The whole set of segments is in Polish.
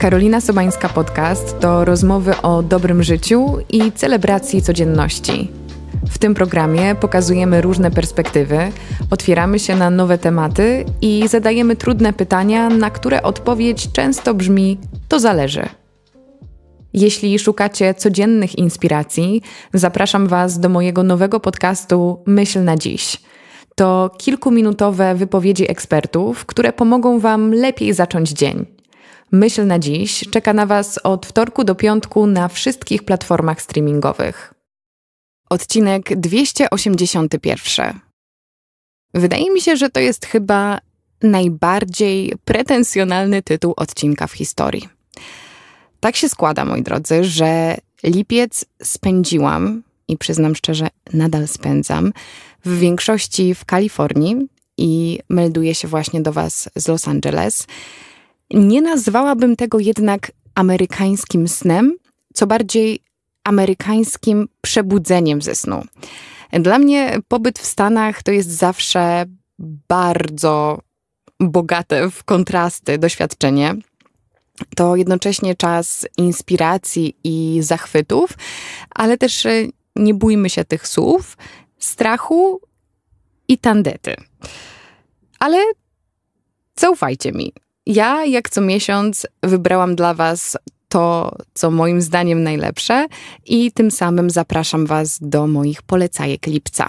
Karolina Sobańska Podcast to rozmowy o dobrym życiu i celebracji codzienności. W tym programie pokazujemy różne perspektywy, otwieramy się na nowe tematy i zadajemy trudne pytania, na które odpowiedź często brzmi: to zależy. Jeśli szukacie codziennych inspiracji, zapraszam Was do mojego nowego podcastu Myśl na dziś. To kilkuminutowe wypowiedzi ekspertów, które pomogą Wam lepiej zacząć dzień. Myśl na dziś czeka na Was od wtorku do piątku na wszystkich platformach streamingowych. Odcinek 281. Wydaje mi się, że to jest chyba najbardziej pretensjonalny tytuł odcinka w historii. Tak się składa, moi drodzy, że lipiec spędziłam i przyznam szczerze, nadal spędzam w większości w Kalifornii i melduję się właśnie do Was z Los Angeles. Nie nazwałabym tego jednak amerykańskim snem, co bardziej amerykańskim przebudzeniem ze snu. Dla mnie pobyt w Stanach to jest zawsze bardzo bogate w kontrasty doświadczenie. To jednocześnie czas inspiracji i zachwytów, ale też y, nie bójmy się tych słów, strachu i tandety. Ale zaufajcie mi, ja, jak co miesiąc, wybrałam dla Was to, co moim zdaniem najlepsze, i tym samym zapraszam Was do moich polecajek lipca.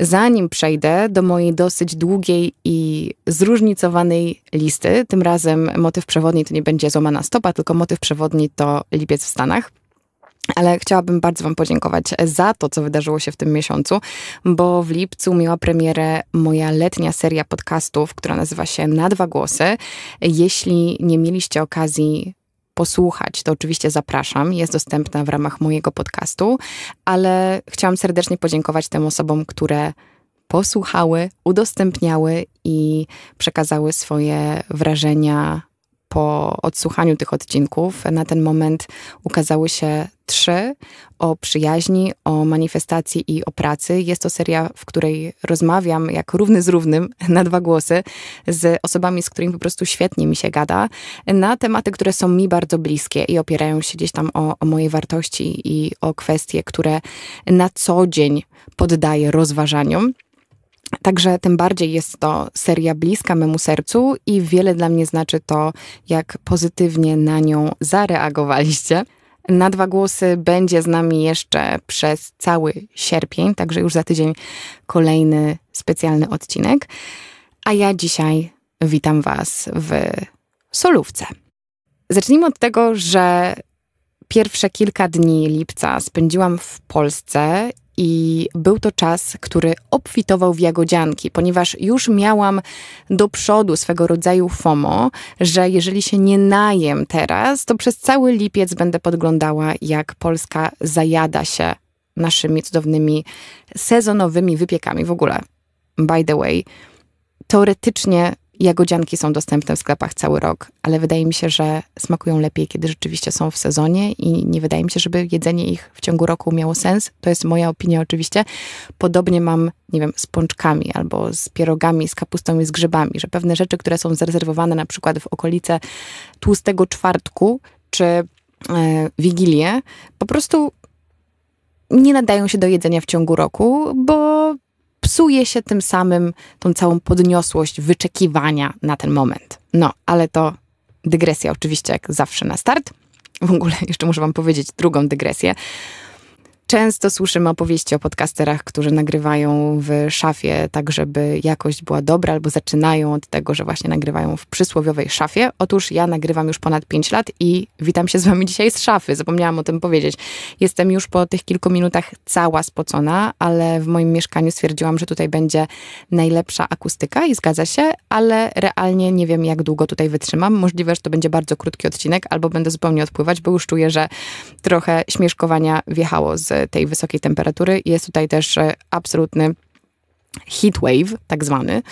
Zanim przejdę do mojej dosyć długiej i zróżnicowanej listy, tym razem motyw przewodni to nie będzie złamana stopa, tylko motyw przewodni to lipiec w Stanach. Ale chciałabym bardzo Wam podziękować za to, co wydarzyło się w tym miesiącu, bo w lipcu miała premierę moja letnia seria podcastów, która nazywa się Na Dwa Głosy. Jeśli nie mieliście okazji posłuchać, to oczywiście zapraszam. Jest dostępna w ramach mojego podcastu, ale chciałam serdecznie podziękować tym osobom, które posłuchały, udostępniały i przekazały swoje wrażenia, po odsłuchaniu tych odcinków. Na ten moment ukazały się trzy o przyjaźni, o manifestacji i o pracy. Jest to seria, w której rozmawiam jak równy z równym na dwa głosy z osobami, z którymi po prostu świetnie mi się gada, na tematy, które są mi bardzo bliskie i opierają się gdzieś tam o, o moje wartości i o kwestie, które na co dzień poddaję rozważaniom. Także tym bardziej jest to seria bliska memu sercu i wiele dla mnie znaczy to, jak pozytywnie na nią zareagowaliście. Na dwa głosy będzie z nami jeszcze przez cały sierpień, także już za tydzień kolejny specjalny odcinek. A ja dzisiaj witam Was w solówce. Zacznijmy od tego, że pierwsze kilka dni lipca spędziłam w Polsce i był to czas, który obfitował w jagodzianki, ponieważ już miałam do przodu swego rodzaju FOMO, że jeżeli się nie najem teraz, to przez cały lipiec będę podglądała, jak Polska zajada się naszymi cudownymi sezonowymi wypiekami w ogóle. By the way, teoretycznie Jagodzianki są dostępne w sklepach cały rok, ale wydaje mi się, że smakują lepiej, kiedy rzeczywiście są w sezonie i nie wydaje mi się, żeby jedzenie ich w ciągu roku miało sens. To jest moja opinia oczywiście. Podobnie mam, nie wiem, z pączkami albo z pierogami, z kapustą i z grzybami, że pewne rzeczy, które są zarezerwowane na przykład w okolice tłustego czwartku czy e, Wigilię, po prostu nie nadają się do jedzenia w ciągu roku, bo psuje się tym samym tą całą podniosłość wyczekiwania na ten moment. No, ale to dygresja oczywiście, jak zawsze na start. W ogóle jeszcze muszę Wam powiedzieć drugą dygresję. Często słyszymy opowieści o podcasterach, którzy nagrywają w szafie, tak żeby jakość była dobra, albo zaczynają od tego, że właśnie nagrywają w przysłowiowej szafie. Otóż ja nagrywam już ponad 5 lat i witam się z Wami dzisiaj z szafy. Zapomniałam o tym powiedzieć. Jestem już po tych kilku minutach cała spocona, ale w moim mieszkaniu stwierdziłam, że tutaj będzie najlepsza akustyka i zgadza się, ale realnie nie wiem, jak długo tutaj wytrzymam. Możliwe, że to będzie bardzo krótki odcinek, albo będę zupełnie odpływać, bo już czuję, że trochę śmieszkowania wjechało z tej wysokiej temperatury. Jest tutaj też e, absolutny heat wave, tak zwany,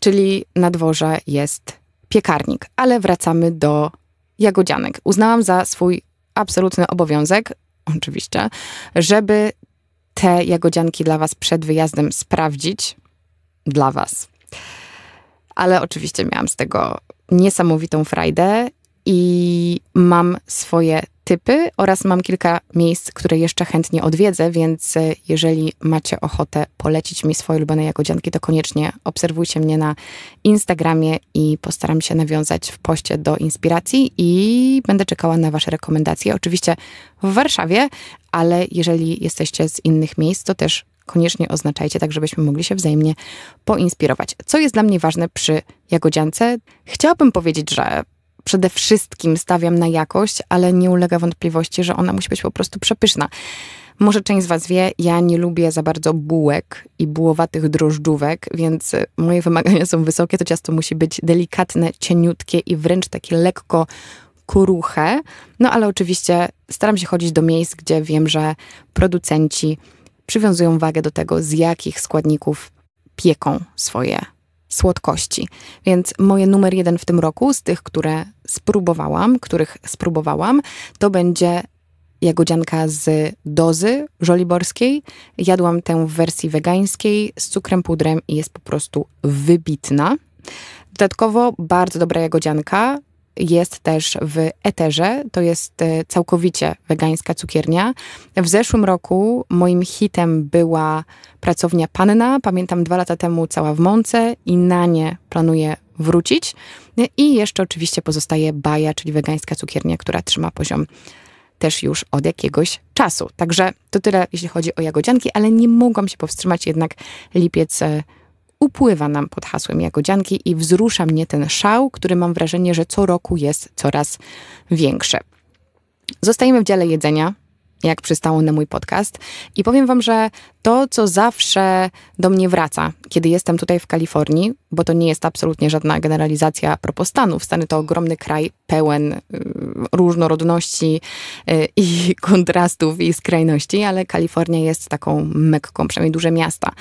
czyli na dworze jest piekarnik. Ale wracamy do jagodzianek. Uznałam za swój absolutny obowiązek, oczywiście, żeby te jagodzianki dla Was przed wyjazdem sprawdzić. Dla Was. Ale oczywiście miałam z tego niesamowitą frajdę i mam swoje typy oraz mam kilka miejsc, które jeszcze chętnie odwiedzę, więc e, jeżeli macie ochotę polecić mi swoje ulubione jagodzianki, to koniecznie obserwujcie mnie na Instagramie i postaram się nawiązać w poście do inspiracji i będę czekała na wasze rekomendacje. Oczywiście w Warszawie, ale jeżeli jesteście z innych miejsc, to też koniecznie oznaczajcie, tak żebyśmy mogli się wzajemnie poinspirować. Co jest dla mnie ważne przy jagodziance? Chciałabym powiedzieć, że przede wszystkim stawiam na jakość, ale nie ulega wątpliwości, że ona musi być po prostu przepyszna. Może część z Was wie, ja nie lubię za bardzo bułek i bułowatych drożdżówek, więc y, moje wymagania są wysokie. To ciasto musi być delikatne, cieniutkie i wręcz takie lekko kuruche. No ale oczywiście staram się chodzić do miejsc, gdzie wiem, że producenci przywiązują wagę do tego, z jakich składników pieką swoje słodkości. Więc moje numer jeden w tym roku z tych, które spróbowałam, których spróbowałam, to będzie jagodzianka z dozy żoliborskiej. Jadłam tę w wersji wegańskiej z cukrem pudrem i jest po prostu wybitna. Dodatkowo bardzo dobra jagodzianka jest też w Eterze, to jest e, całkowicie wegańska cukiernia. W zeszłym roku moim hitem była pracownia Panna, pamiętam dwa lata temu cała w Mące i na nie planuję wrócić. I jeszcze oczywiście pozostaje Baja, czyli wegańska cukiernia, która trzyma poziom też już od jakiegoś czasu. Także to tyle, jeśli chodzi o jagodzianki, ale nie mogłam się powstrzymać, jednak lipiec e, upływa nam pod hasłem Jagodzianki i wzrusza mnie ten szał, który mam wrażenie, że co roku jest coraz większy. Zostajemy w dziale jedzenia, jak przystało na mój podcast. I powiem Wam, że to, co zawsze do mnie wraca, kiedy jestem tutaj w Kalifornii, bo to nie jest absolutnie żadna generalizacja a propos Stanów. Stany to ogromny kraj pełen y, różnorodności y, i kontrastów i skrajności, ale Kalifornia jest taką mekką, przynajmniej duże miasta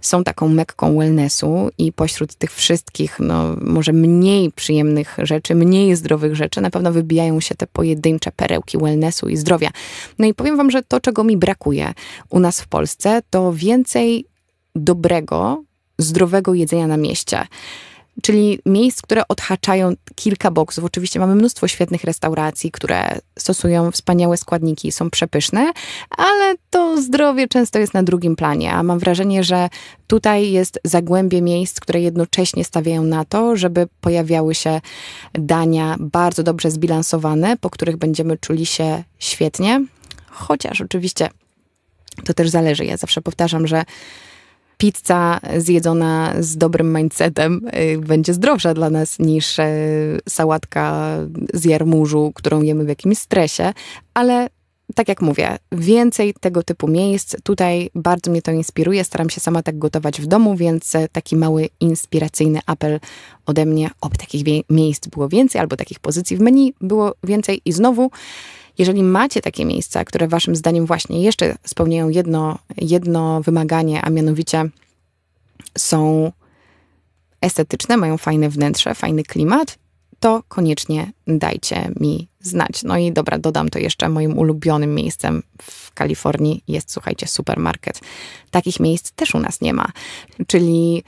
są taką mekką wellnessu i pośród tych wszystkich, no może mniej przyjemnych rzeczy, mniej zdrowych rzeczy, na pewno wybijają się te pojedyncze perełki wellnessu i zdrowia. No i powiem wam, że to, czego mi brakuje u nas w Polsce, to więcej dobrego zdrowego jedzenia na mieście. Czyli miejsc, które odhaczają kilka boksów. Oczywiście mamy mnóstwo świetnych restauracji, które stosują wspaniałe składniki i są przepyszne, ale to zdrowie często jest na drugim planie. A mam wrażenie, że tutaj jest zagłębie miejsc, które jednocześnie stawiają na to, żeby pojawiały się dania bardzo dobrze zbilansowane, po których będziemy czuli się świetnie. Chociaż oczywiście to też zależy. Ja zawsze powtarzam, że pizza zjedzona z dobrym mindsetem y, będzie zdrowsza dla nas niż e, sałatka z jarmużu, którą jemy w jakimś stresie, ale tak jak mówię, więcej tego typu miejsc. Tutaj bardzo mnie to inspiruje. Staram się sama tak gotować w domu, więc e, taki mały inspiracyjny apel ode mnie, oby takich miejsc było więcej albo takich pozycji w menu było więcej. I znowu jeżeli macie takie miejsca, które waszym zdaniem właśnie jeszcze spełniają jedno, jedno wymaganie, a mianowicie są estetyczne, mają fajne wnętrze, fajny klimat, to koniecznie dajcie mi znać. No i dobra, dodam to jeszcze moim ulubionym miejscem w Kalifornii jest, słuchajcie, supermarket. Takich miejsc też u nas nie ma. Czyli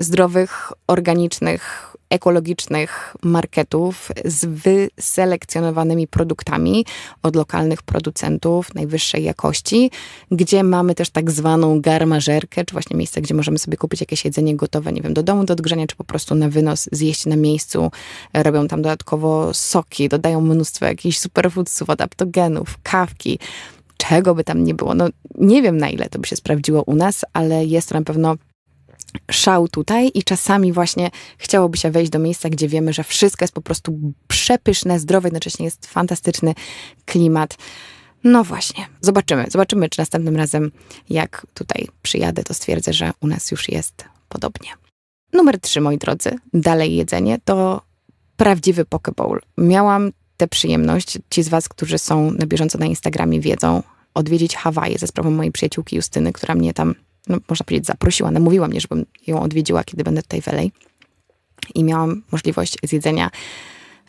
zdrowych, organicznych, ekologicznych marketów z wyselekcjonowanymi produktami od lokalnych producentów najwyższej jakości, gdzie mamy też tak zwaną garmażerkę, czy właśnie miejsce, gdzie możemy sobie kupić jakieś jedzenie gotowe, nie wiem, do domu do odgrzania, czy po prostu na wynos zjeść na miejscu. Robią tam dodatkowo soki, dodają mnóstwo jakichś superfoodsów, adaptogenów, kawki, czego by tam nie było. No nie wiem na ile to by się sprawdziło u nas, ale jest to na pewno szał tutaj i czasami właśnie chciałoby się wejść do miejsca, gdzie wiemy, że wszystko jest po prostu przepyszne, zdrowe, jednocześnie jest fantastyczny klimat. No właśnie, zobaczymy. Zobaczymy, czy następnym razem, jak tutaj przyjadę, to stwierdzę, że u nas już jest podobnie. Numer trzy, moi drodzy, dalej jedzenie to prawdziwy pokeball. Miałam tę przyjemność, ci z Was, którzy są na bieżąco na Instagramie, wiedzą, odwiedzić Hawaje ze sprawą mojej przyjaciółki Justyny, która mnie tam no, można powiedzieć, zaprosiła, namówiła mnie, żebym ją odwiedziła, kiedy będę tutaj w LA. I miałam możliwość zjedzenia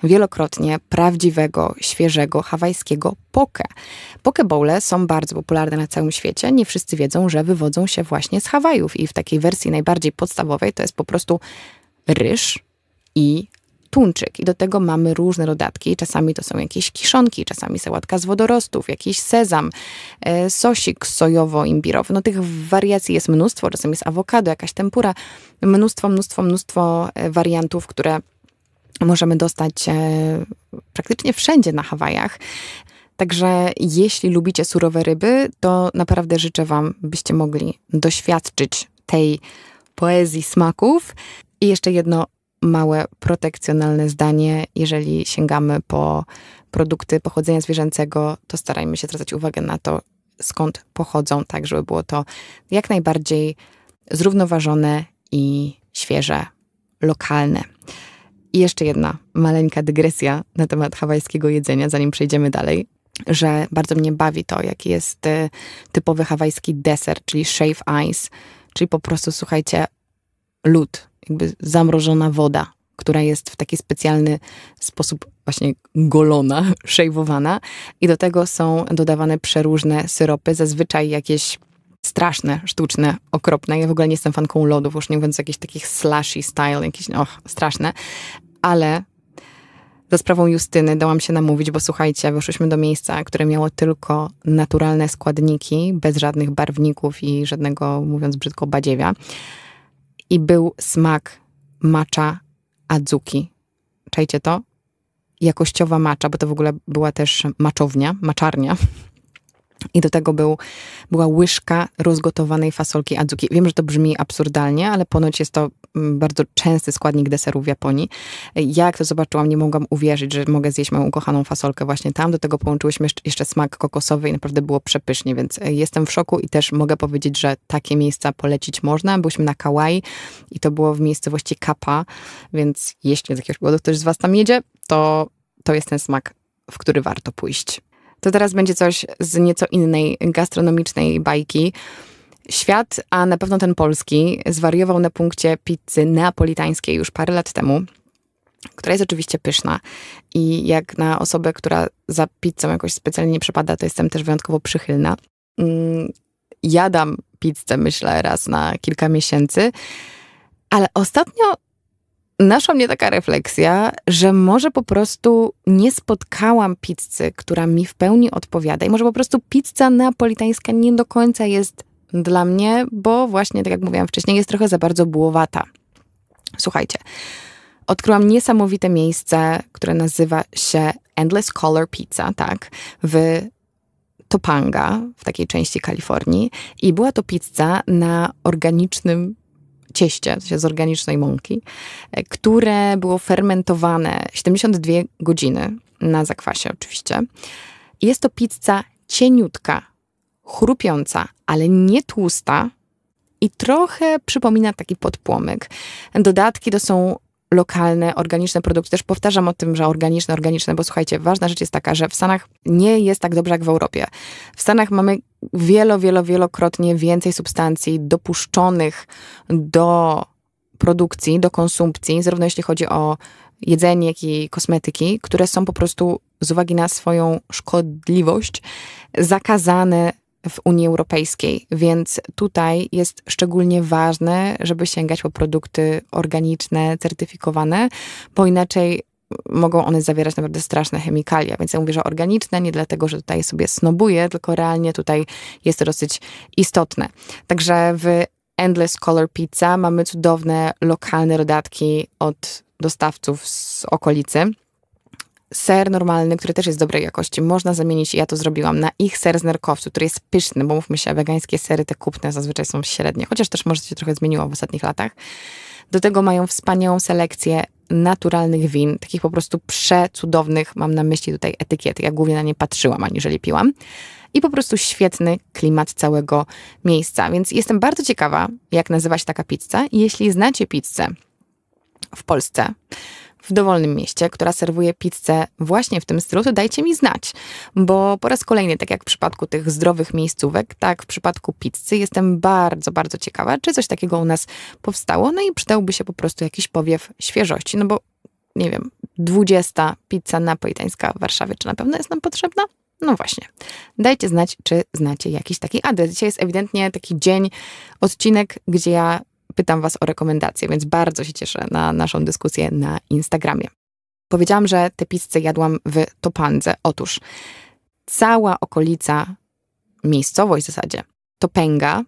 wielokrotnie prawdziwego, świeżego hawajskiego poke. Poke bowle są bardzo popularne na całym świecie. Nie wszyscy wiedzą, że wywodzą się właśnie z Hawajów i w takiej wersji najbardziej podstawowej to jest po prostu ryż i tuńczyk i do tego mamy różne dodatki. Czasami to są jakieś kiszonki, czasami sałatka z wodorostów, jakiś sezam, e, sosik sojowo-imbirowy. No tych wariacji jest mnóstwo, czasem jest awokado, jakaś tempura. Mnóstwo, mnóstwo, mnóstwo e, wariantów, które możemy dostać e, praktycznie wszędzie na Hawajach. Także jeśli lubicie surowe ryby, to naprawdę życzę Wam, byście mogli doświadczyć tej poezji smaków. I jeszcze jedno małe protekcjonalne zdanie, jeżeli sięgamy po produkty pochodzenia zwierzęcego, to starajmy się zwracać uwagę na to, skąd pochodzą, tak żeby było to jak najbardziej zrównoważone i świeże, lokalne. I jeszcze jedna maleńka dygresja na temat hawajskiego jedzenia, zanim przejdziemy dalej, że bardzo mnie bawi to, jaki jest y, typowy hawajski deser, czyli shave ice, czyli po prostu, słuchajcie, lód jakby zamrożona woda, która jest w taki specjalny sposób właśnie golona, szejwowana i do tego są dodawane przeróżne syropy, zazwyczaj jakieś straszne, sztuczne, okropne. Ja w ogóle nie jestem fanką lodów, już nie mówiąc jakichś takich slushy style, jakieś, och, no, straszne. Ale za sprawą Justyny dałam się namówić, bo słuchajcie, weszłyśmy do miejsca, które miało tylko naturalne składniki, bez żadnych barwników i żadnego, mówiąc brzydko, badziewia i był smak macza adzuki. Czajcie to? Jakościowa macza, bo to w ogóle była też maczownia, maczarnia i do tego był, była łyżka rozgotowanej fasolki adzuki. Wiem, że to brzmi absurdalnie, ale ponoć jest to mm, bardzo częsty składnik deserów w Japonii. Ja jak to zobaczyłam, nie mogłam uwierzyć, że mogę zjeść moją ukochaną fasolkę właśnie tam. Do tego połączyłyśmy jeszcze smak kokosowy i naprawdę było przepysznie, więc e, jestem w szoku i też mogę powiedzieć, że takie miejsca polecić można. Byliśmy na Kauai i to było w miejscowości Kapa, więc jeśli z jakiegoś powodu ktoś z was tam jedzie, to, to jest ten smak, w który warto pójść to teraz będzie coś z nieco innej gastronomicznej bajki. Świat, a na pewno ten polski, zwariował na punkcie pizzy neapolitańskiej już parę lat temu, która jest oczywiście pyszna. I jak na osobę, która za pizzą jakoś specjalnie nie przepada, to jestem też wyjątkowo przychylna. Mm, jadam pizzę, myślę, raz na kilka miesięcy. Ale ostatnio naszła mnie taka refleksja, że może po prostu nie spotkałam pizzy, która mi w pełni odpowiada. I może po prostu pizza neapolitańska nie do końca jest dla mnie, bo właśnie, tak jak mówiłam wcześniej, jest trochę za bardzo bułowata. Słuchajcie, odkryłam niesamowite miejsce, które nazywa się Endless Color Pizza, tak, w Topanga, w takiej części Kalifornii. I była to pizza na organicznym cieście, z organicznej mąki, e, które było fermentowane 72 godziny na zakwasie oczywiście. Jest to pizza cieniutka, chrupiąca, ale nie tłusta i trochę przypomina taki podpłomyk. Dodatki to są lokalne, organiczne produkty. Też powtarzam o tym, że organiczne, organiczne, bo słuchajcie, ważna rzecz jest taka, że w Stanach nie jest tak dobrze jak w Europie. W Stanach mamy wielo, wielo, wielokrotnie więcej substancji dopuszczonych do produkcji, do konsumpcji, zarówno jeśli chodzi o jedzenie, jak i kosmetyki, które są po prostu z uwagi na swoją szkodliwość zakazane w Unii Europejskiej, więc tutaj jest szczególnie ważne, żeby sięgać po produkty organiczne, certyfikowane, bo inaczej mogą one zawierać naprawdę straszne chemikalia. Więc ja mówię, że organiczne nie dlatego, że tutaj sobie snobuję, tylko realnie tutaj jest to dosyć istotne. Także w Endless Color Pizza mamy cudowne lokalne dodatki od dostawców z okolicy ser normalny, który też jest dobrej jakości, można zamienić, ja to zrobiłam, na ich ser z nerkowcu, który jest pyszny, bo mówmy się, wegańskie sery te kupne zazwyczaj są średnie, chociaż też może się trochę zmieniło w ostatnich latach. Do tego mają wspaniałą selekcję naturalnych win, takich po prostu przecudownych, mam na myśli tutaj etykiety. Ja głównie na nie patrzyłam, aniżeli piłam. I po prostu świetny klimat całego miejsca. Więc jestem bardzo ciekawa, jak nazywa się taka pizza. Jeśli znacie pizzę w Polsce, w dowolnym mieście, która serwuje pizzę właśnie w tym stylu, to dajcie mi znać, bo po raz kolejny, tak jak w przypadku tych zdrowych miejscówek, tak w przypadku pizzy jestem bardzo, bardzo ciekawa, czy coś takiego u nas powstało, no i przydałby się po prostu jakiś powiew świeżości, no bo nie wiem, 20 pizza napolitańska w Warszawie, czy na pewno jest nam potrzebna? No właśnie. Dajcie znać, czy znacie jakiś taki adres. Dzisiaj jest ewidentnie taki dzień, odcinek, gdzie ja Pytam Was o rekomendacje, więc bardzo się cieszę na naszą dyskusję na Instagramie. Powiedziałam, że te pizzę jadłam w Topandze. Otóż cała okolica, miejscowość w zasadzie, Topęga,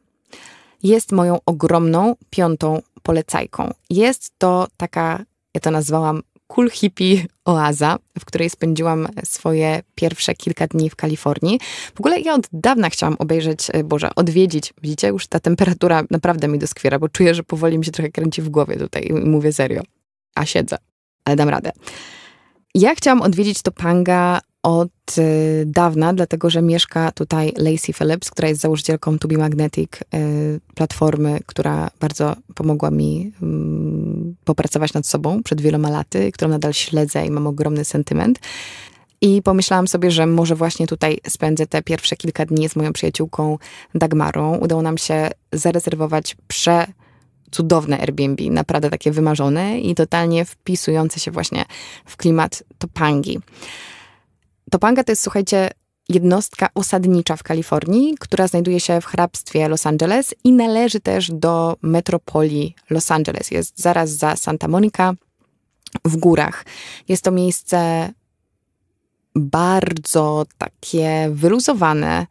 jest moją ogromną piątą polecajką. Jest to taka, ja to nazwałam cool hippie oaza, w której spędziłam swoje pierwsze kilka dni w Kalifornii. W ogóle ja od dawna chciałam obejrzeć, e, Boże, odwiedzić. Widzicie, już ta temperatura naprawdę mi doskwiera, bo czuję, że powoli mi się trochę kręci w głowie tutaj i mówię serio. A siedzę, ale dam radę. Ja chciałam odwiedzić Topanga od y, dawna, dlatego że mieszka tutaj Lacey Phillips, która jest założycielką Tubi Magnetic, y, platformy, która bardzo pomogła mi mm, popracować nad sobą przed wieloma laty, którą nadal śledzę i mam ogromny sentyment. I pomyślałam sobie, że może właśnie tutaj spędzę te pierwsze kilka dni z moją przyjaciółką Dagmarą. Udało nam się zarezerwować prze cudowne Airbnb, naprawdę takie wymarzone i totalnie wpisujące się właśnie w klimat Topangi. Topanga to jest, słuchajcie, jednostka osadnicza w Kalifornii, która znajduje się w hrabstwie Los Angeles i należy też do metropolii Los Angeles. Jest zaraz za Santa Monica w górach. Jest to miejsce bardzo takie wyluzowane,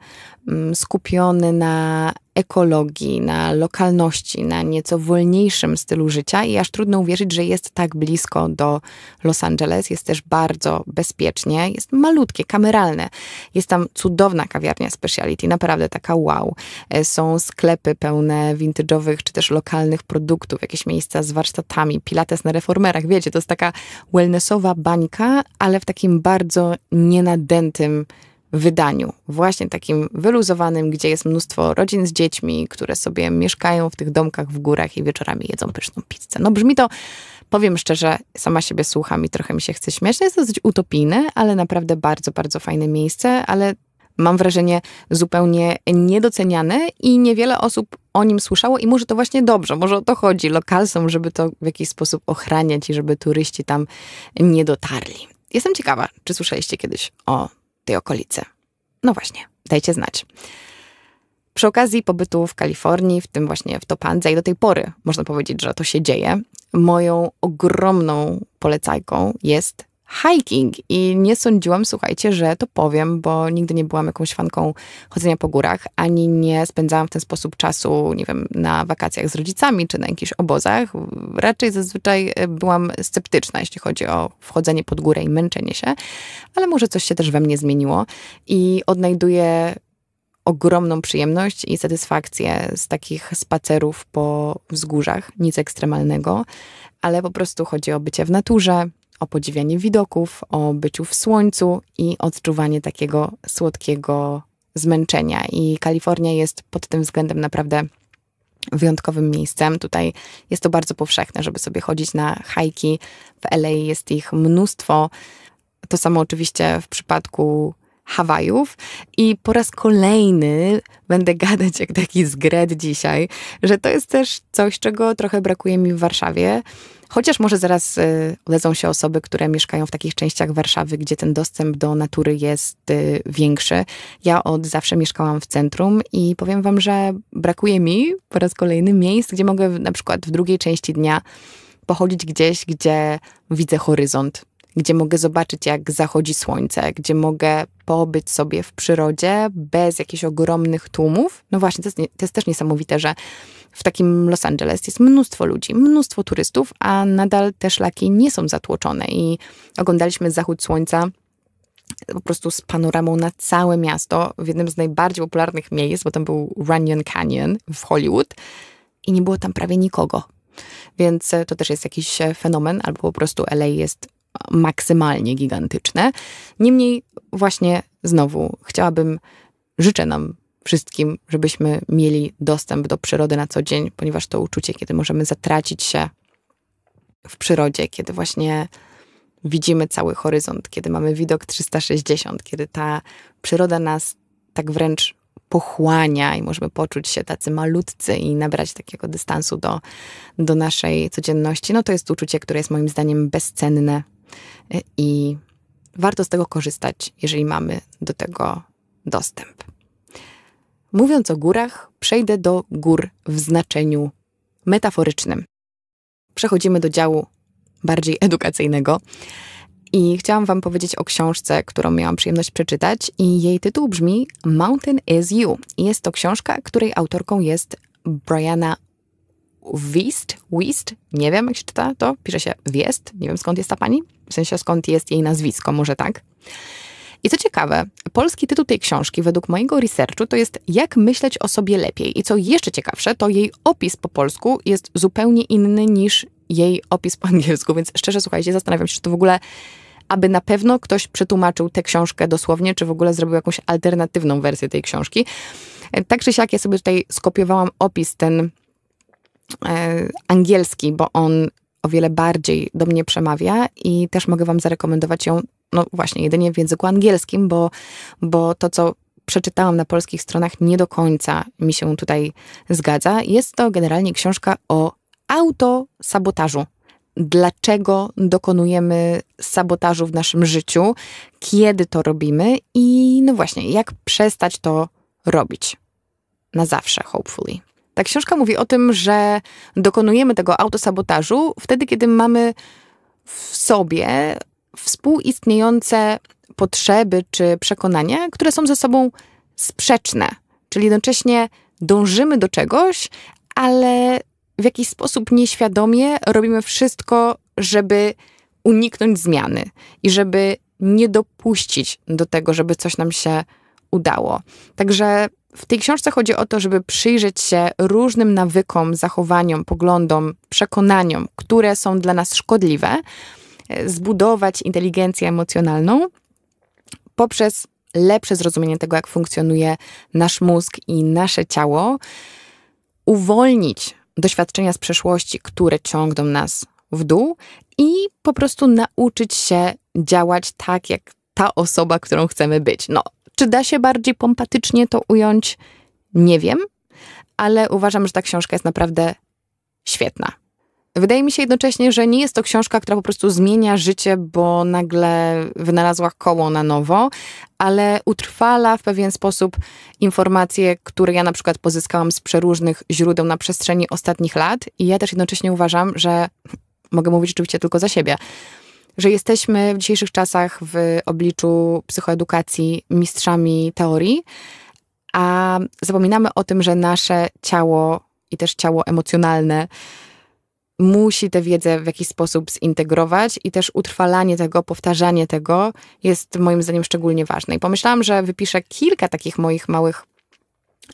mm, skupione na ekologii, na lokalności, na nieco wolniejszym stylu życia i aż trudno uwierzyć, że jest tak blisko do Los Angeles. Jest też bardzo bezpiecznie, jest malutkie, kameralne. Jest tam cudowna kawiarnia speciality, naprawdę taka wow. E, są sklepy pełne vintage'owych czy też lokalnych produktów, jakieś miejsca z warsztatami, pilates na reformerach. Wiecie, to jest taka wellnessowa bańka, ale w takim bardzo nienadętym wydaniu, właśnie takim wyluzowanym, gdzie jest mnóstwo rodzin z dziećmi, które sobie mieszkają w tych domkach w górach i wieczorami jedzą pyszną pizzę. No brzmi to, powiem szczerze, sama siebie słucham i trochę mi się chce śmiać. jest dosyć utopijne, ale naprawdę bardzo, bardzo fajne miejsce, ale mam wrażenie, zupełnie niedoceniane i niewiele osób o nim słyszało i może to właśnie dobrze, może o to chodzi lokalsom, żeby to w jakiś sposób ochraniać i żeby turyści tam nie dotarli. Jestem ciekawa, czy słyszeliście kiedyś o tej okolicy. No właśnie, dajcie znać. Przy okazji pobytu w Kalifornii, w tym właśnie w Topandze i do tej pory można powiedzieć, że to się dzieje, moją ogromną polecajką jest hiking i nie sądziłam, słuchajcie, że to powiem, bo nigdy nie byłam jakąś fanką chodzenia po górach, ani nie spędzałam w ten sposób czasu, nie wiem, na wakacjach z rodzicami czy na jakichś obozach. Raczej zazwyczaj e, byłam sceptyczna, jeśli chodzi o wchodzenie pod górę i męczenie się, ale może coś się też we mnie zmieniło i odnajduję ogromną przyjemność i satysfakcję z takich spacerów po wzgórzach, nic ekstremalnego, ale po prostu chodzi o bycie w naturze, o podziwianie widoków, o byciu w słońcu i odczuwanie takiego słodkiego zmęczenia. I Kalifornia jest pod tym względem naprawdę wyjątkowym miejscem. Tutaj jest to bardzo powszechne, żeby sobie chodzić na hajki. W LA jest ich mnóstwo. To samo oczywiście w przypadku Hawajów. I po raz kolejny będę gadać jak taki zgred dzisiaj, że to jest też coś, czego trochę brakuje mi w Warszawie. Chociaż może zaraz y, lezą się osoby, które mieszkają w takich częściach Warszawy, gdzie ten dostęp do natury jest y, większy. Ja od zawsze mieszkałam w centrum i powiem wam, że brakuje mi po raz kolejny miejsc, gdzie mogę na przykład w drugiej części dnia pochodzić gdzieś, gdzie widzę horyzont, gdzie mogę zobaczyć, jak zachodzi słońce, gdzie mogę pobyć sobie w przyrodzie bez jakichś ogromnych tłumów. No właśnie, to jest, to jest też niesamowite, że w takim Los Angeles jest mnóstwo ludzi, mnóstwo turystów, a nadal te szlaki nie są zatłoczone i oglądaliśmy zachód słońca po prostu z panoramą na całe miasto w jednym z najbardziej popularnych miejsc, bo tam był Runyon Canyon w Hollywood i nie było tam prawie nikogo. Więc e, to też jest jakiś e, fenomen, albo po prostu LA jest maksymalnie gigantyczne. Niemniej właśnie znowu chciałabym, życzę nam wszystkim, żebyśmy mieli dostęp do przyrody na co dzień, ponieważ to uczucie, kiedy możemy zatracić się w przyrodzie, kiedy właśnie widzimy cały horyzont, kiedy mamy widok 360, kiedy ta przyroda nas tak wręcz pochłania i możemy poczuć się tacy malutcy i nabrać takiego dystansu do, do naszej codzienności, no to jest uczucie, które jest moim zdaniem bezcenne y, i warto z tego korzystać, jeżeli mamy do tego dostęp. Mówiąc o górach, przejdę do gór w znaczeniu metaforycznym. Przechodzimy do działu bardziej edukacyjnego. I chciałam Wam powiedzieć o książce, którą miałam przyjemność przeczytać, i jej tytuł brzmi Mountain is You. Jest to książka, której autorką jest Brianna Wist. Wist, nie wiem jak się czyta to, pisze się Wiest, nie wiem skąd jest ta pani, w sensie skąd jest jej nazwisko, może tak. I co ciekawe, polski tytuł tej książki według mojego researchu to jest Jak myśleć o sobie lepiej. I co jeszcze ciekawsze, to jej opis po polsku jest zupełnie inny niż jej opis po angielsku, więc szczerze słuchajcie, zastanawiam się, czy to w ogóle aby na pewno ktoś przetłumaczył tę książkę dosłownie, czy w ogóle zrobił jakąś alternatywną wersję tej książki. Tak czy siak, ja sobie tutaj skopiowałam opis ten e, angielski, bo on o wiele bardziej do mnie przemawia i też mogę Wam zarekomendować ją no właśnie, jedynie w języku angielskim, bo, bo to, co przeczytałam na polskich stronach, nie do końca mi się tutaj zgadza. Jest to generalnie książka o autosabotażu. Dlaczego dokonujemy sabotażu w naszym życiu, kiedy to robimy i no właśnie, jak przestać to robić na zawsze, hopefully. Ta książka mówi o tym, że dokonujemy tego autosabotażu wtedy, kiedy mamy w sobie współistniejące potrzeby czy przekonania, które są ze sobą sprzeczne. Czyli jednocześnie dążymy do czegoś, ale w jakiś sposób nieświadomie robimy wszystko, żeby uniknąć zmiany i żeby nie dopuścić do tego, żeby coś nam się udało. Także w tej książce chodzi o to, żeby przyjrzeć się różnym nawykom, zachowaniom, poglądom, przekonaniom, które są dla nas szkodliwe, E, zbudować inteligencję emocjonalną poprzez lepsze zrozumienie tego, jak funkcjonuje nasz mózg i nasze ciało, uwolnić doświadczenia z przeszłości, które ciągną nas w dół i po prostu nauczyć się działać tak, jak ta osoba, którą chcemy być. No, czy da się bardziej pompatycznie to ująć? Nie wiem, ale uważam, że ta książka jest naprawdę świetna. Wydaje mi się jednocześnie, że nie jest to książka, która po prostu zmienia życie, bo nagle wynalazła koło na nowo, ale utrwala w pewien sposób informacje, które ja na przykład pozyskałam z przeróżnych źródeł na przestrzeni ostatnich lat. I ja też jednocześnie uważam, że mogę mówić oczywiście tylko za siebie, że jesteśmy w dzisiejszych czasach w obliczu psychoedukacji mistrzami teorii, a zapominamy o tym, że nasze ciało i też ciało emocjonalne musi tę wiedzę w jakiś sposób zintegrować i też utrwalanie tego, powtarzanie tego jest moim zdaniem szczególnie ważne. I pomyślałam, że wypiszę kilka takich moich małych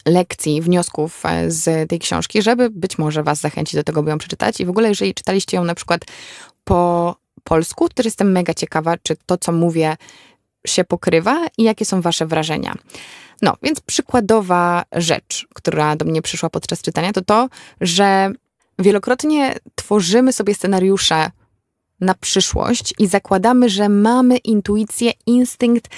lekcji, wniosków e, z tej książki, żeby być może Was zachęcić do tego, by ją przeczytać. I w ogóle, jeżeli czytaliście ją na przykład po polsku, to jestem mega ciekawa, czy to, co mówię, się pokrywa i jakie są Wasze wrażenia. No, więc przykładowa rzecz, która do mnie przyszła podczas czytania, to to, że wielokrotnie tworzymy sobie scenariusze na przyszłość i zakładamy, że mamy intuicję, instynkt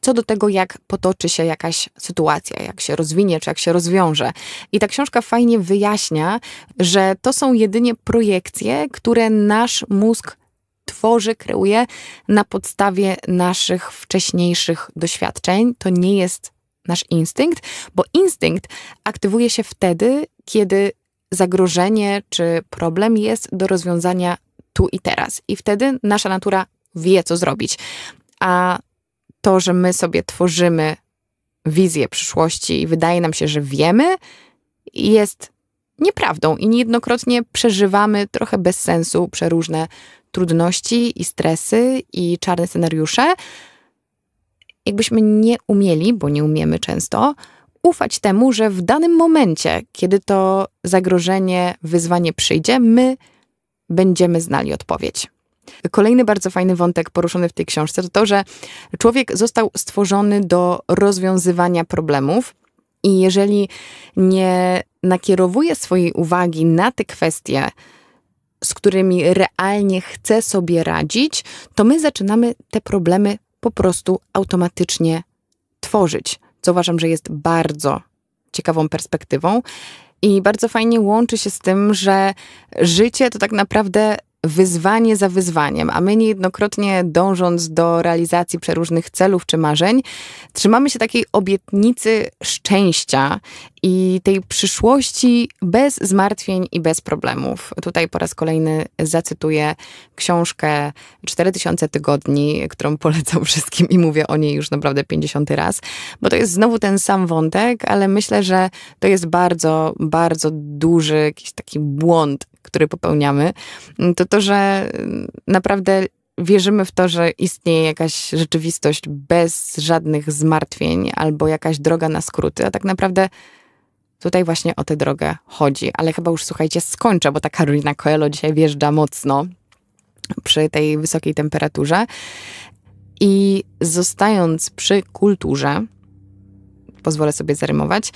co do tego, jak potoczy się jakaś sytuacja, jak się rozwinie czy jak się rozwiąże. I ta książka fajnie wyjaśnia, że to są jedynie projekcje, które nasz mózg tworzy, kreuje na podstawie naszych wcześniejszych doświadczeń. To nie jest nasz instynkt, bo instynkt aktywuje się wtedy, kiedy zagrożenie czy problem jest do rozwiązania tu i teraz. I wtedy nasza natura wie, co zrobić. A to, że my sobie tworzymy wizję przyszłości i wydaje nam się, że wiemy, jest nieprawdą i niejednokrotnie przeżywamy trochę bez sensu przeróżne trudności i stresy i czarne scenariusze. Jakbyśmy nie umieli, bo nie umiemy często, ufać temu, że w danym momencie, kiedy to zagrożenie, wyzwanie przyjdzie, my będziemy znali odpowiedź. Kolejny bardzo fajny wątek poruszony w tej książce to to, że człowiek został stworzony do rozwiązywania problemów. I jeżeli nie nakierowuje swojej uwagi na te kwestie, z którymi realnie chce sobie radzić, to my zaczynamy te problemy po prostu automatycznie tworzyć co uważam, że jest bardzo ciekawą perspektywą. I bardzo fajnie łączy się z tym, że życie to tak naprawdę wyzwanie za wyzwaniem, a my niejednokrotnie dążąc do realizacji przeróżnych celów czy marzeń, trzymamy się takiej obietnicy szczęścia i tej przyszłości bez zmartwień i bez problemów. Tutaj po raz kolejny zacytuję książkę 4000 tygodni, którą polecam wszystkim i mówię o niej już naprawdę 50 raz, bo to jest znowu ten sam wątek, ale myślę, że to jest bardzo, bardzo duży jakiś taki błąd które popełniamy, to to, że naprawdę wierzymy w to, że istnieje jakaś rzeczywistość bez żadnych zmartwień albo jakaś droga na skróty, a tak naprawdę tutaj właśnie o tę drogę chodzi. Ale chyba już słuchajcie, skończę, bo ta Karolina Coelho dzisiaj wjeżdża mocno przy tej wysokiej temperaturze. I zostając przy kulturze, pozwolę sobie zarymować,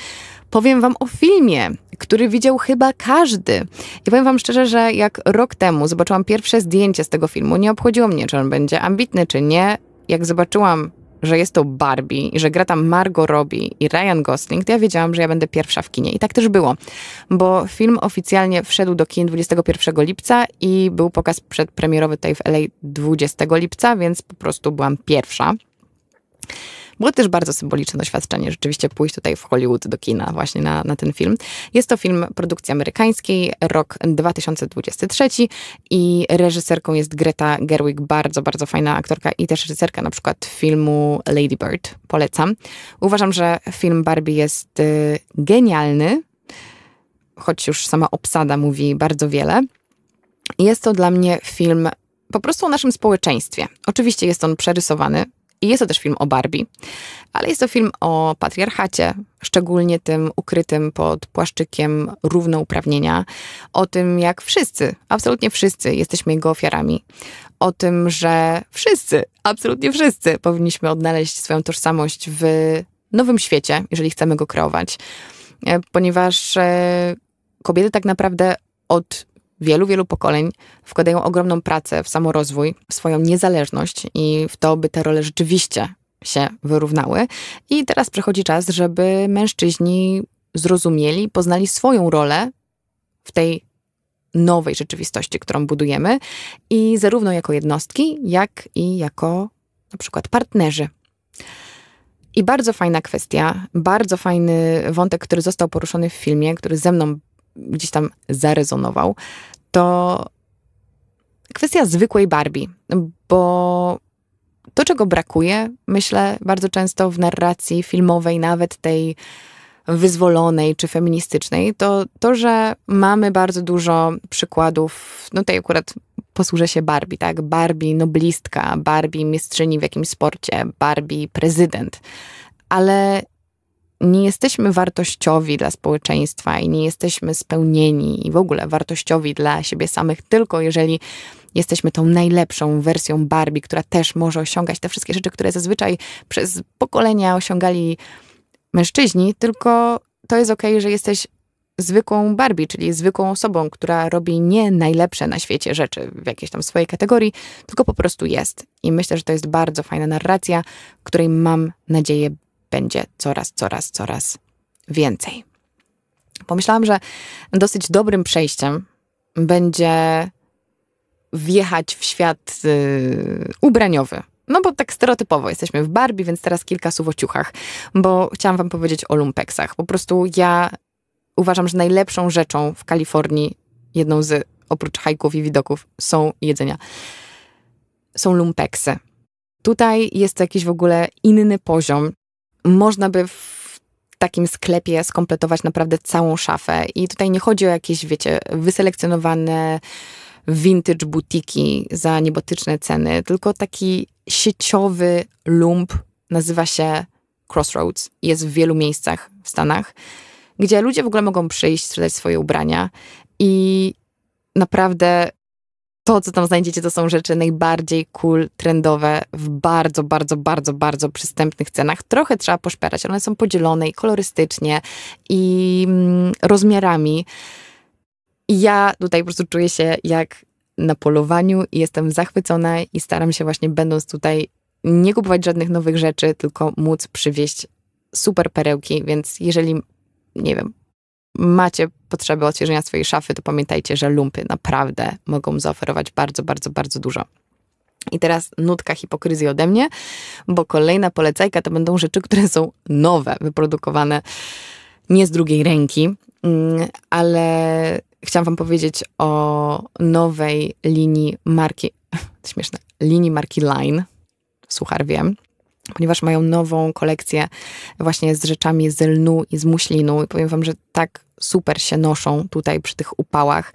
Powiem Wam o filmie, który widział chyba każdy. I powiem Wam szczerze, że jak rok temu zobaczyłam pierwsze zdjęcie z tego filmu, nie obchodziło mnie, czy on będzie ambitny, czy nie. Jak zobaczyłam że jest to Barbie i że gra tam Margot Robbie i Ryan Gosling, to ja wiedziałam, że ja będę pierwsza w kinie. I tak też było, bo film oficjalnie wszedł do kin 21 lipca i był pokaz przedpremierowy tutaj w LA 20 lipca, więc po prostu byłam pierwsza. Było też bardzo symboliczne doświadczenie rzeczywiście pójść tutaj w Hollywood do kina właśnie na, na ten film. Jest to film produkcji amerykańskiej, rok 2023 i reżyserką jest Greta Gerwig, bardzo, bardzo fajna aktorka i też reżyserka na przykład filmu Lady Bird. Polecam. Uważam, że film Barbie jest y, genialny, choć już sama obsada mówi bardzo wiele. Jest to dla mnie film po prostu o naszym społeczeństwie. Oczywiście jest on przerysowany, i jest to też film o Barbie, ale jest to film o patriarchacie, szczególnie tym ukrytym pod płaszczykiem równouprawnienia, o tym, jak wszyscy, absolutnie wszyscy jesteśmy jego ofiarami, o tym, że wszyscy, absolutnie wszyscy powinniśmy odnaleźć swoją tożsamość w nowym świecie, jeżeli chcemy go kreować, e, ponieważ e, kobiety tak naprawdę od wielu, wielu pokoleń wkładają ogromną pracę w samorozwój, w swoją niezależność i w to, by te role rzeczywiście się wyrównały. I teraz przychodzi czas, żeby mężczyźni zrozumieli, poznali swoją rolę w tej nowej rzeczywistości, którą budujemy, i zarówno jako jednostki, jak i jako na przykład partnerzy. I bardzo fajna kwestia, bardzo fajny wątek, który został poruszony w filmie, który ze mną gdzieś tam zarezonował, to kwestia zwykłej Barbie, bo to, czego brakuje, myślę, bardzo często w narracji filmowej, nawet tej wyzwolonej czy feministycznej, to to, że mamy bardzo dużo przykładów, no tutaj akurat posłużę się Barbie, tak? Barbie noblistka, Barbie mistrzyni w jakimś sporcie, Barbie prezydent, ale nie jesteśmy wartościowi dla społeczeństwa i nie jesteśmy spełnieni i w ogóle wartościowi dla siebie samych, tylko jeżeli jesteśmy tą najlepszą wersją Barbie, która też może osiągać te wszystkie rzeczy, które zazwyczaj przez pokolenia osiągali mężczyźni, tylko to jest okej, okay, że jesteś zwykłą Barbie, czyli zwykłą osobą, która robi nie najlepsze na świecie rzeczy w jakiejś tam swojej kategorii, tylko po prostu jest. I myślę, że to jest bardzo fajna narracja, której mam nadzieję będzie coraz, coraz, coraz więcej. Pomyślałam, że dosyć dobrym przejściem będzie wjechać w świat yy, ubraniowy. No bo tak stereotypowo jesteśmy w Barbie, więc teraz kilka słów o ciuchach, bo chciałam wam powiedzieć o lumpeksach. Po prostu ja uważam, że najlepszą rzeczą w Kalifornii, jedną z oprócz hajków i widoków, są jedzenia. Są lumpeksy. Tutaj jest to jakiś w ogóle inny poziom można by w takim sklepie skompletować naprawdę całą szafę. I tutaj nie chodzi o jakieś, wiecie, wyselekcjonowane vintage butiki za niebotyczne ceny, tylko taki sieciowy lump, nazywa się Crossroads, jest w wielu miejscach w Stanach, gdzie ludzie w ogóle mogą przyjść, sprzedać swoje ubrania i naprawdę to, co tam znajdziecie, to są rzeczy najbardziej cool, trendowe, w bardzo, bardzo, bardzo, bardzo przystępnych cenach. Trochę trzeba poszperać, one są podzielone i kolorystycznie, i mm, rozmiarami. I ja tutaj po prostu czuję się jak na polowaniu i jestem zachwycona i staram się właśnie będąc tutaj nie kupować żadnych nowych rzeczy, tylko móc przywieźć super perełki, więc jeżeli, nie wiem, macie potrzeby odświeżenia swojej szafy, to pamiętajcie, że lumpy naprawdę mogą zaoferować bardzo, bardzo, bardzo dużo. I teraz nutka hipokryzji ode mnie, bo kolejna polecajka to będą rzeczy, które są nowe, wyprodukowane nie z drugiej ręki, mm, ale chciałam Wam powiedzieć o nowej linii marki, śmieszne, linii marki Line, suchar wiem, ponieważ mają nową kolekcję właśnie z rzeczami z lnu i z muślinu. I powiem Wam, że tak super się noszą tutaj przy tych upałach.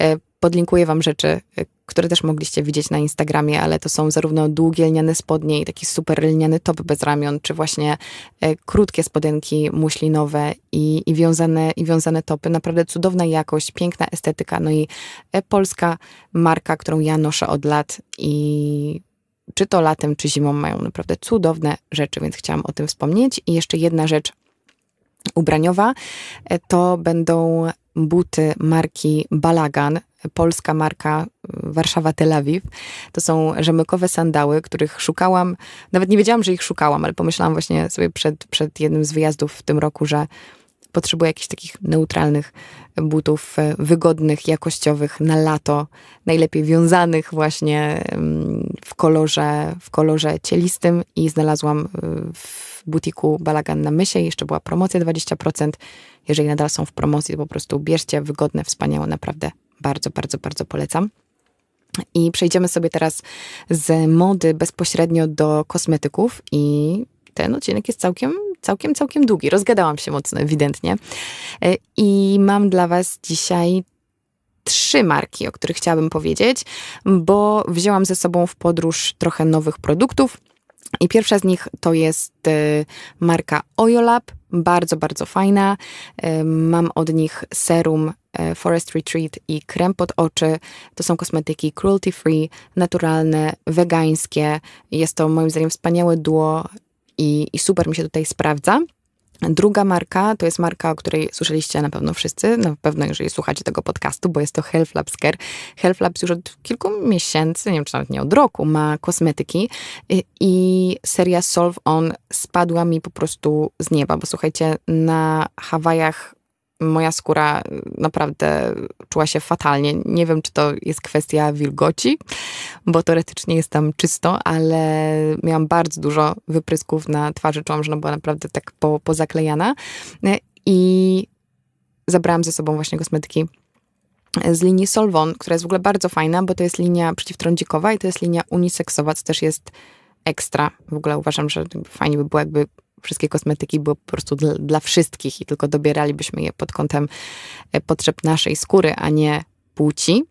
E, podlinkuję Wam rzeczy, e, które też mogliście widzieć na Instagramie, ale to są zarówno długie lniane spodnie i taki super lniany top bez ramion, czy właśnie e, krótkie spodenki muślinowe i, i, wiązane, i wiązane topy. Naprawdę cudowna jakość, piękna estetyka. No i polska marka, którą ja noszę od lat i czy to latem, czy zimą mają naprawdę cudowne rzeczy, więc chciałam o tym wspomnieć. I jeszcze jedna rzecz ubraniowa e, to będą buty marki Balagan, polska marka y, Warszawa Tel Awiw. To są rzemykowe sandały, których szukałam. Nawet nie wiedziałam, że ich szukałam, ale pomyślałam właśnie sobie przed, przed jednym z wyjazdów w tym roku, że potrzebuję jakichś takich neutralnych butów, e, wygodnych, jakościowych na lato, najlepiej wiązanych właśnie w kolorze, w kolorze cielistym i znalazłam e, w butiku Balagan na Mysie, jeszcze była promocja 20%. Jeżeli nadal są w promocji, to po prostu bierzcie, wygodne, wspaniałe, naprawdę bardzo, bardzo, bardzo polecam. I przejdziemy sobie teraz z mody bezpośrednio do kosmetyków i ten odcinek jest całkiem, całkiem, całkiem długi. Rozgadałam się mocno, ewidentnie. E, I mam dla Was dzisiaj trzy marki, o których chciałabym powiedzieć, bo wzięłam ze sobą w podróż trochę nowych produktów. I pierwsza z nich to jest e, marka Oyolab, bardzo, bardzo fajna. E, mam od nich serum Forest Retreat i krem pod oczy. To są kosmetyki cruelty free, naturalne, wegańskie. Jest to moim zdaniem wspaniałe duo i, i super mi się tutaj sprawdza. Druga marka to jest marka, o której słyszeliście na pewno wszyscy, na no pewno jeżeli słuchacie tego podcastu, bo jest to Health Labs Care. Health Labs już od kilku miesięcy, nie wiem czy nawet nie od roku, ma kosmetyki y, i seria Solve On spadła mi po prostu z nieba, bo słuchajcie, na Hawajach moja skóra y, naprawdę czuła się fatalnie. Nie wiem, czy to jest kwestia wilgoci, bo teoretycznie jest tam czysto, ale miałam bardzo dużo wyprysków na twarzy. Czułam, że ona była naprawdę tak po, pozaklejana. I zabrałam ze sobą właśnie kosmetyki z linii Solvon, która jest w ogóle bardzo fajna, bo to jest linia przeciwtrądzikowa i to jest linia uniseksowa, co też jest ekstra. W ogóle uważam, że fajnie by było, jakby wszystkie kosmetyki były po prostu dla, dla wszystkich i tylko dobieralibyśmy je pod kątem e, potrzeb naszej skóry, a nie płci.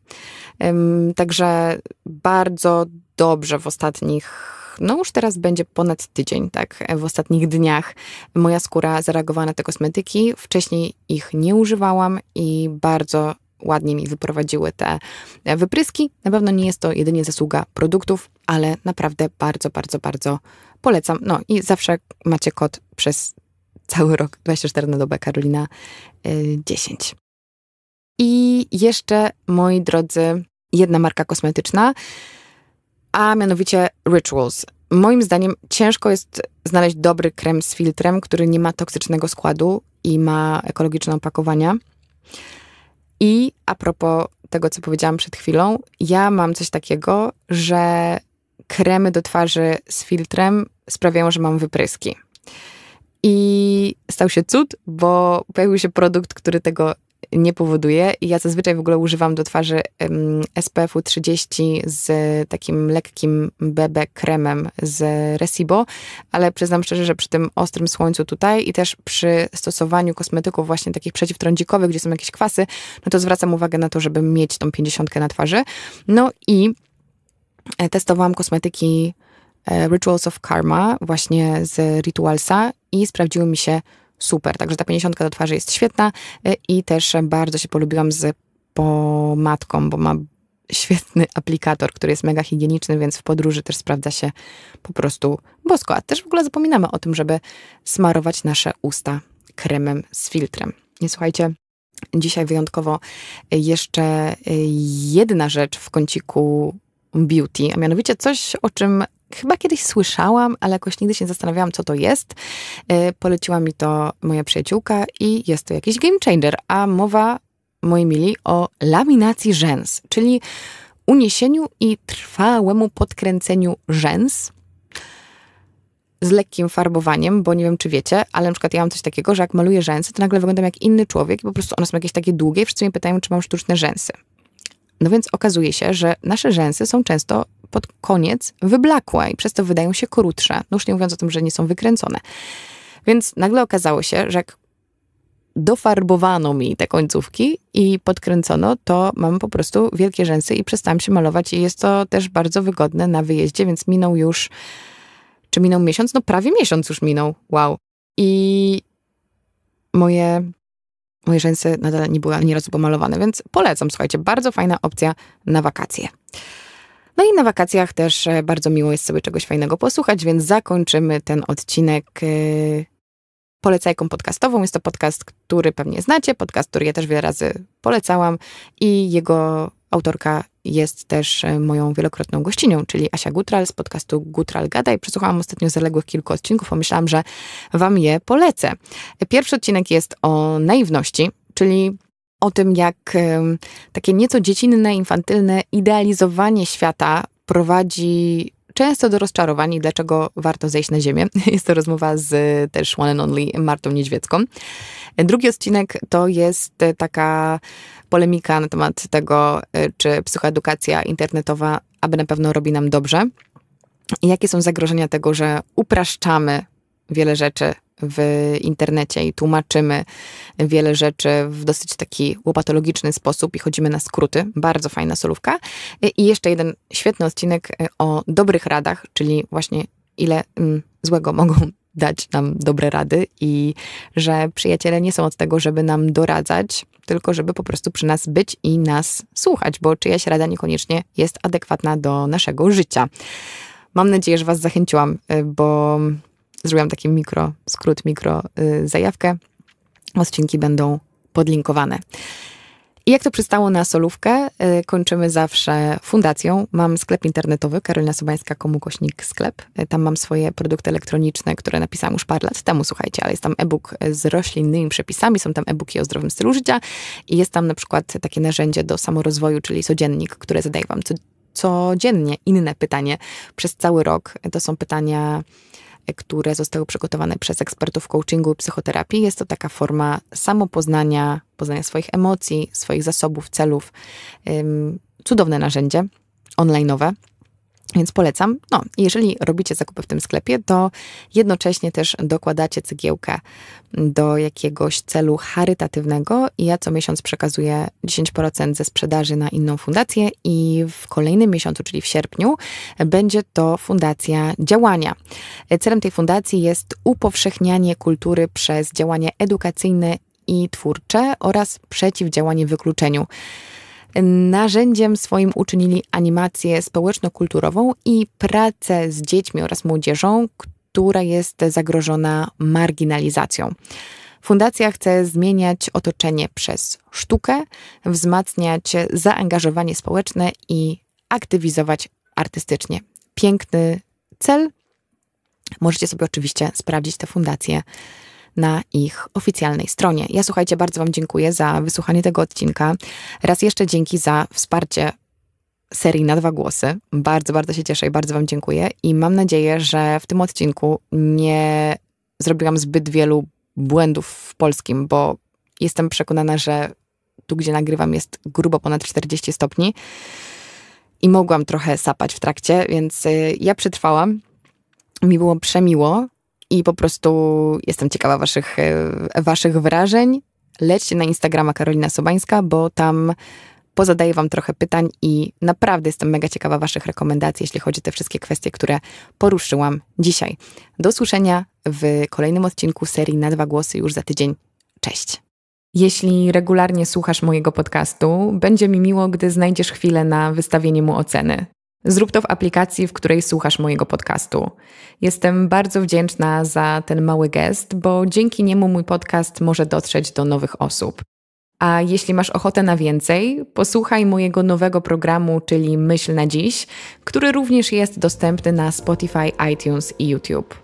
Także bardzo dobrze w ostatnich no już teraz będzie ponad tydzień, tak, e, w ostatnich dniach moja skóra zareagowała na te kosmetyki. Wcześniej ich nie używałam i bardzo ładnie mi wyprowadziły te e, wypryski. Na pewno nie jest to jedynie zasługa produktów, ale naprawdę bardzo, bardzo, bardzo Polecam. No i zawsze macie kod przez cały rok 24 na dobę Karolina 10. Y, I jeszcze, moi drodzy, jedna marka kosmetyczna, a mianowicie Rituals. Moim zdaniem ciężko jest znaleźć dobry krem z filtrem, który nie ma toksycznego składu i ma ekologiczne opakowania. I a propos tego, co powiedziałam przed chwilą, ja mam coś takiego, że kremy do twarzy z filtrem sprawiają, że mam wypryski. I stał się cud, bo pojawił się produkt, który tego nie powoduje. I ja zazwyczaj w ogóle używam do twarzy SPF-u 30 z takim lekkim BB kremem z Resibo, ale przyznam szczerze, że przy tym ostrym słońcu tutaj i też przy stosowaniu kosmetyków właśnie takich przeciwtrądzikowych, gdzie są jakieś kwasy, no to zwracam uwagę na to, żeby mieć tą 50 na twarzy. No i E, testowałam kosmetyki e, Rituals of Karma, właśnie z Ritualsa i sprawdziły mi się super. Także ta 50 do twarzy jest świetna e, i też bardzo się polubiłam z pomadką, bo ma świetny aplikator, który jest mega higieniczny, więc w podróży też sprawdza się po prostu bosko. A też w ogóle zapominamy o tym, żeby smarować nasze usta kremem z filtrem. Nie słuchajcie, dzisiaj wyjątkowo jeszcze jedna rzecz w kąciku beauty, a mianowicie coś, o czym chyba kiedyś słyszałam, ale jakoś nigdy się nie zastanawiałam, co to jest. E, poleciła mi to moja przyjaciółka i jest to jakiś game changer, a mowa, moi mili, o laminacji rzęs, czyli uniesieniu i trwałemu podkręceniu rzęs z lekkim farbowaniem, bo nie wiem, czy wiecie, ale na przykład ja mam coś takiego, że jak maluję rzęsy, to nagle wyglądam jak inny człowiek i po prostu one są jakieś takie długie i wszyscy mnie pytają, czy mam sztuczne rzęsy. No więc okazuje się, że nasze rzęsy są często pod koniec wyblakłe i przez to wydają się krótsze. No już nie mówiąc o tym, że nie są wykręcone. Więc nagle okazało się, że jak dofarbowano mi te końcówki i podkręcono, to mam po prostu wielkie rzęsy i przestałam się malować i jest to też bardzo wygodne na wyjeździe, więc minął już, czy minął miesiąc? No prawie miesiąc już minął, wow. I moje moje rzęsy nadal nie były ani razu pomalowane, więc polecam, słuchajcie, bardzo fajna opcja na wakacje. No i na wakacjach też e, bardzo miło jest sobie czegoś fajnego posłuchać, więc zakończymy ten odcinek e, polecajką podcastową. Jest to podcast, który pewnie znacie, podcast, który ja też wiele razy polecałam i jego Autorka jest też e, moją wielokrotną gościnią, czyli Asia Gutral z podcastu Gutral Gada i przesłuchałam ostatnio zaległych kilku odcinków, pomyślałam, że wam je polecę. Pierwszy odcinek jest o naiwności, czyli o tym, jak takie nieco dziecinne, infantylne idealizowanie świata prowadzi często do rozczarowań i dlaczego warto zejść na ziemię. Jest to rozmowa z też One and Only Martą Niedźwiecką. Drugi odcinek to jest e, taka polemika na temat tego, y, czy psychoedukacja internetowa aby na pewno robi nam dobrze. I jakie są zagrożenia tego, że upraszczamy wiele rzeczy w internecie i tłumaczymy wiele rzeczy w dosyć taki łopatologiczny sposób i chodzimy na skróty. Bardzo fajna solówka. Y, I jeszcze jeden świetny odcinek y, o dobrych radach, czyli właśnie ile mm, złego mogą dać nam dobre rady i że przyjaciele nie są od tego, żeby nam doradzać, tylko żeby po prostu przy nas być i nas słuchać, bo czyjaś rada niekoniecznie jest adekwatna do naszego życia. Mam nadzieję, że Was zachęciłam, y, bo zrobiłam taki mikro skrót, mikro y, zajawkę. Odcinki będą podlinkowane. I jak to przystało na solówkę, e, kończymy zawsze fundacją. Mam sklep internetowy Karolina komu kośnik sklep. E, tam mam swoje produkty elektroniczne, które napisałam już parę lat temu, słuchajcie, ale jest tam e-book z roślinnymi przepisami, są tam e-booki o zdrowym stylu życia i jest tam na przykład takie narzędzie do samorozwoju, czyli codziennik, które zadaję wam co, codziennie inne pytanie przez cały rok. To są pytania które zostały przygotowane przez ekspertów coachingu i psychoterapii. Jest to taka forma samopoznania, poznania swoich emocji, swoich zasobów, celów. Cudowne narzędzie online'owe. Więc polecam. No, jeżeli robicie zakupy w tym sklepie, to jednocześnie też dokładacie cegiełkę do jakiegoś celu charytatywnego i ja co miesiąc przekazuję 10% ze sprzedaży na inną fundację i w kolejnym miesiącu, czyli w sierpniu, będzie to fundacja działania. Celem tej fundacji jest upowszechnianie kultury przez działania edukacyjne i twórcze oraz przeciwdziałanie wykluczeniu. Narzędziem swoim uczynili animację społeczno-kulturową i pracę z dziećmi oraz młodzieżą, która jest zagrożona marginalizacją. Fundacja chce zmieniać otoczenie przez sztukę, wzmacniać zaangażowanie społeczne i aktywizować artystycznie. Piękny cel. Możecie sobie oczywiście sprawdzić tę fundację na ich oficjalnej stronie. Ja słuchajcie, bardzo Wam dziękuję za wysłuchanie tego odcinka. Raz jeszcze dzięki za wsparcie serii na dwa głosy. Bardzo, bardzo się cieszę i bardzo Wam dziękuję. I mam nadzieję, że w tym odcinku nie zrobiłam zbyt wielu błędów w polskim, bo jestem przekonana, że tu, gdzie nagrywam, jest grubo ponad 40 stopni i mogłam trochę sapać w trakcie, więc y, ja przetrwałam. Mi było przemiło i po prostu jestem ciekawa waszych, e, waszych wrażeń. Lećcie na Instagrama Karolina Sobańska, bo tam pozadaję wam trochę pytań i naprawdę jestem mega ciekawa waszych rekomendacji, jeśli chodzi o te wszystkie kwestie, które poruszyłam dzisiaj. Do słyszenia w kolejnym odcinku serii Na dwa głosy już za tydzień. Cześć! Jeśli regularnie słuchasz mojego podcastu, będzie mi miło, gdy znajdziesz chwilę na wystawienie mu oceny. Zrób to w aplikacji, w której słuchasz mojego podcastu. Jestem bardzo wdzięczna za ten mały gest, bo dzięki niemu mój podcast może dotrzeć do nowych osób. A jeśli masz ochotę na więcej, posłuchaj mojego nowego programu, czyli Myśl na Dziś, który również jest dostępny na Spotify, iTunes i YouTube.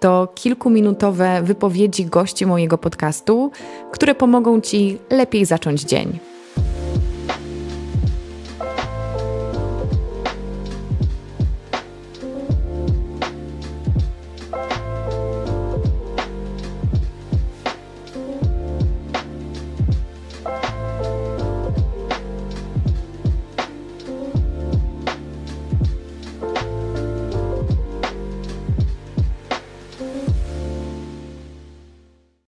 To kilkuminutowe wypowiedzi gości mojego podcastu, które pomogą ci lepiej zacząć dzień.